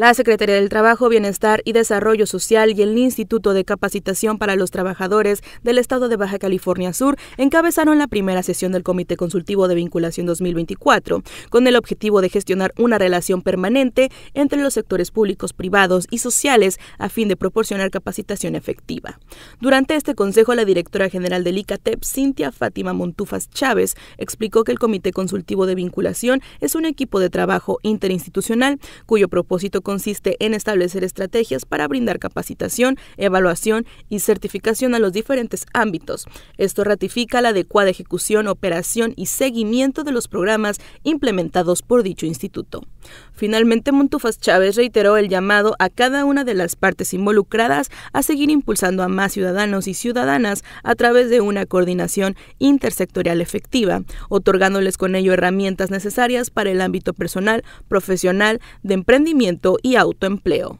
La Secretaría del Trabajo, Bienestar y Desarrollo Social y el Instituto de Capacitación para los Trabajadores del Estado de Baja California Sur encabezaron la primera sesión del Comité Consultivo de Vinculación 2024, con el objetivo de gestionar una relación permanente entre los sectores públicos, privados y sociales a fin de proporcionar capacitación efectiva. Durante este consejo, la directora general del ICATEP, Cintia Fátima Montufas Chávez, explicó que el Comité Consultivo de Vinculación es un equipo de trabajo interinstitucional cuyo propósito consiste en establecer estrategias para brindar capacitación, evaluación y certificación a los diferentes ámbitos. Esto ratifica la adecuada ejecución, operación y seguimiento de los programas implementados por dicho instituto. Finalmente, Montufas Chávez reiteró el llamado a cada una de las partes involucradas a seguir impulsando a más ciudadanos y ciudadanas a través de una coordinación intersectorial efectiva, otorgándoles con ello herramientas necesarias para el ámbito personal, profesional, de emprendimiento, y autoempleo.